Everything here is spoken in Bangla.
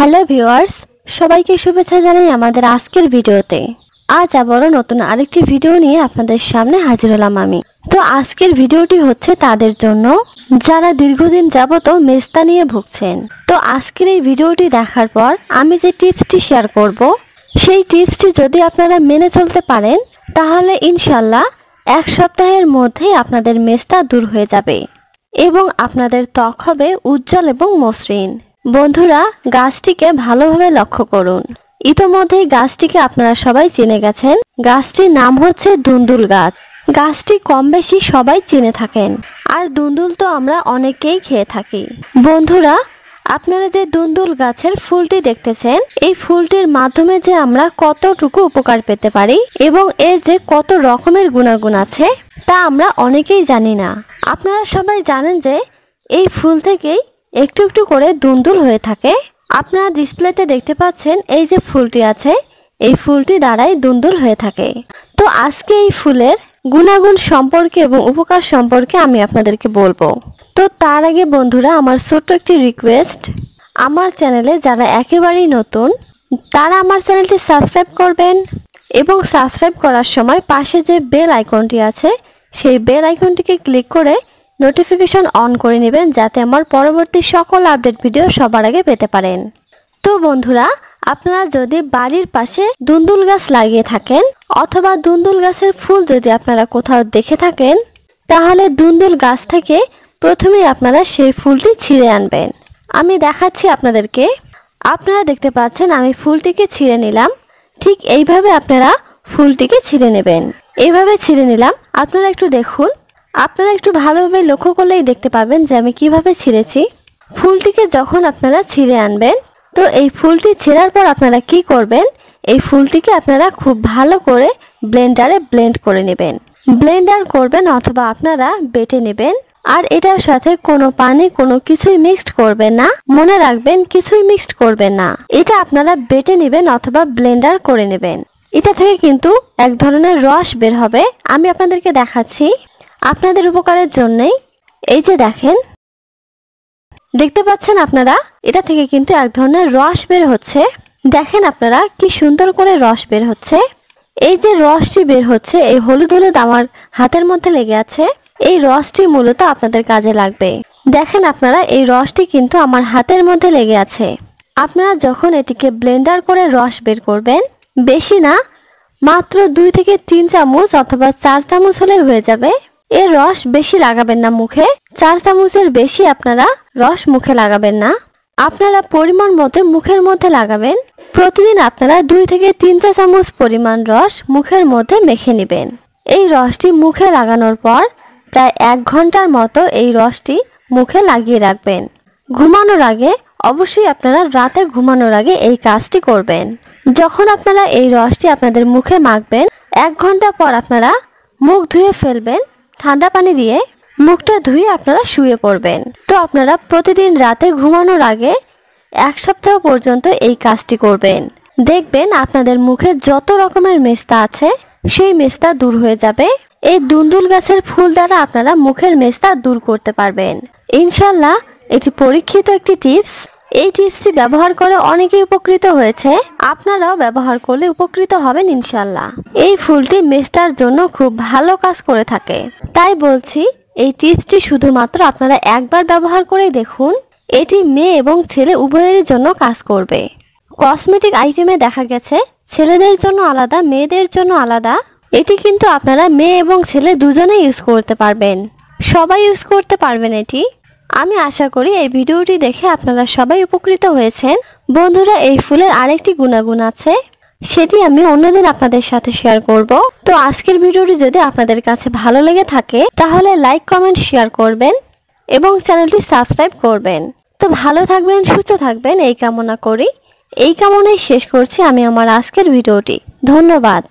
হ্যালো ভিওয়ার্স সবাইকে শুভেচ্ছা জানাই আমাদের আজকের ভিডিওতে আজ আবারও নতুন আরেকটি ভিডিও নিয়ে আপনাদের সামনে হাজির হলাম আমি তো আজকের ভিডিওটি হচ্ছে তাদের জন্য যারা দীর্ঘদিন যাবত মেস্তা নিয়ে ভুগছেন তো আজকের এই ভিডিওটি দেখার পর আমি যে টিপসটি শেয়ার করব সেই টিপসটি যদি আপনারা মেনে চলতে পারেন তাহলে ইনশাল্লাহ এক সপ্তাহের মধ্যেই আপনাদের মেস্তা দূর হয়ে যাবে এবং আপনাদের ত্বক হবে উজ্জ্বল এবং মসৃণ বন্ধুরা গাছটিকে ভালোভাবে লক্ষ্য করুন ইতোমধ্যেই গাছটিকে আপনারা সবাই চিনে গেছেন গাছটির নাম হচ্ছে দুন্দুল গাছ গাছটি কম বেশি সবাই চিনে থাকেন আর দুন্দুল তো আমরা অনেকেই খেয়ে থাকি বন্ধুরা আপনারা যে দুন্দুল গাছের ফুলটি দেখতেছেন এই ফুলটির মাধ্যমে যে আমরা কতটুকু উপকার পেতে পারি এবং এর যে কত রকমের গুণাগুণ আছে তা আমরা অনেকেই জানি না আপনারা সবাই জানেন যে এই ফুল থেকেই একটু একটু করে দুন্দুল হয়ে থাকে আপনারা ডিসপ্লেতে দেখতে পাচ্ছেন এই যে ফুলটি আছে এই ফুলটি দ্বারাই দুন্দুল হয়ে থাকে তো আজকে এই ফুলের গুণাগুণ সম্পর্কে এবং উপকার সম্পর্কে আমি আপনাদেরকে বলবো তো তার আগে বন্ধুরা আমার ছোট্ট একটি রিকোয়েস্ট আমার চ্যানেলে যারা একেবারেই নতুন তারা আমার চ্যানেলটি সাবস্ক্রাইব করবেন এবং সাবস্ক্রাইব করার সময় পাশে যে বেল আইকনটি আছে সেই বেল আইকনটিকে ক্লিক করে নোটিফিকেশন অন করে নেবেন যাতে আমার পরবর্তী সকল আপডেট ভিডিও সবার আগে পেতে পারেন তো বন্ধুরা আপনারা যদি বাড়ির পাশে দুন্দুল গাছ লাগিয়ে থাকেন অথবা দুন্দুল গাছের ফুল যদি আপনারা কোথাও দেখে থাকেন তাহলে দুন্দুল গাছ থেকে প্রথমেই আপনারা সেই ফুলটি ছিঁড়ে আনবেন আমি দেখাচ্ছি আপনাদেরকে আপনারা দেখতে পাচ্ছেন আমি ফুলটিকে ছিঁড়ে নিলাম ঠিক এইভাবে আপনারা ফুলটিকে ছিঁড়ে নেবেন এইভাবে ছিঁড়ে নিলাম আপনারা একটু দেখুন আপনারা একটু ভালোভাবে লক্ষ্য করলেই দেখতে পাবেন যে আমি কিভাবে ছিঁড়েছি ফুলটিকে যখন আপনারা ছিঁড়ে আনবেন তো এই ফুলটি ছেঁড়ার পর আপনারা কি করবেন এই ফুলটিকে আপনারা খুব ভালো করে ব্লেন্ডারে ব্লেন্ড করে নেবেন ব্লেন্ডার করবেন অথবা আপনারা বেটে নেবেন আর এটার সাথে কোনো পানি কোনো কিছুই মিক্সড করবেন না মনে রাখবেন কিছুই মিক্সড করবেন না এটা আপনারা বেটে নেবেন অথবা ব্লেন্ডার করে নেবেন এটা থেকে কিন্তু এক ধরনের রস বের হবে আমি আপনাদেরকে দেখাচ্ছি আপনাদের উপকারের জন্যই এই যে দেখেন দেখতে পাচ্ছেন আপনারা এটা থেকে কিন্তু এক ধরনের রস বের হচ্ছে দেখেন আপনারা কি সুন্দর করে রস বের হচ্ছে এই যে রসটি বের হচ্ছে এই হলুদ হলুদ আমার হাতের মধ্যে লেগে আছে এই রসটি মূলত আপনাদের কাজে লাগবে দেখেন আপনারা এই রসটি কিন্তু আমার হাতের মধ্যে লেগে আছে আপনারা যখন এটিকে ব্লেন্ডার করে রস বের করবেন বেশি না মাত্র দুই থেকে তিন চামচ অথবা চার চামচ হলে হয়ে যাবে এর রস বেশি লাগাবেন না মুখে চার চামচের বেশি আপনারা রস মুখে লাগাবেন না আপনারা পরিমাণ মতো মুখের মধ্যে লাগাবেন প্রতিদিন আপনারা দুই থেকে তিন চা চামচ পরিমাণ রস মুখের মধ্যে মেখে নেবেন এই রসটি মুখে লাগানোর পর প্রায় এক ঘন্টার মতো এই রসটি মুখে লাগিয়ে রাখবেন ঘুমানোর আগে অবশ্যই আপনারা রাতে ঘুমানোর আগে এই কাজটি করবেন যখন আপনারা এই রসটি আপনাদের মুখে মাখবেন এক ঘন্টা পর আপনারা মুখ ধুয়ে ফেলবেন ঠান্ডা পানি দিয়ে মুখটা ধুয়ে আপনারা শুয়ে পড়বেন তো আপনারা প্রতিদিন রাতে ঘুমানোর আগে এক সপ্তাহ পর্যন্ত এই কাজটি করবেন দেখবেন আপনাদের মুখে যত রকমের মেস্তা আছে সেই মেস্তা দূর হয়ে যাবে এই দুন্দুল গাছের ফুল দ্বারা আপনারা মুখের মেস্তা দূর করতে পারবেন ইনশাল্লাহ এটি পরীক্ষিত একটি টিপস এই টিপসটি ব্যবহার করে অনেকে উপকৃত হয়েছে আপনারাও ব্যবহার করলে উপকৃত হবেন ইনশাল্লাহ এই ফুলটি মেস্তার জন্য খুব ভালো কাজ করে থাকে তাই বলছি এই টিপসটি শুধুমাত্র আপনারা একবার ব্যবহার করে দেখুন এটি মেয়ে এবং ছেলে উভয়ের জন্য কাজ করবে কসমেটিক আইটেমে দেখা গেছে ছেলেদের জন্য আলাদা মেয়েদের জন্য আলাদা এটি কিন্তু আপনারা মেয়ে এবং ছেলে দুজনে ইউজ করতে পারবেন সবাই ইউজ করতে পারবেন এটি আমি আশা করি এই ভিডিওটি দেখে আপনারা সবাই উপকৃত হয়েছেন বন্ধুরা এই ফুলের আরেকটি গুণাগুণ আছে সেটি আমি অন্যদিন আপনাদের সাথে শেয়ার করব তো আজকের ভিডিওটি যদি আপনাদের কাছে ভালো লেগে থাকে তাহলে লাইক কমেন্ট শেয়ার করবেন এবং চ্যানেলটি সাবস্ক্রাইব করবেন তো ভালো থাকবেন সুস্থ থাকবেন এই কামনা করি এই কামনায় শেষ করছি আমি আমার আজকের ভিডিওটি ধন্যবাদ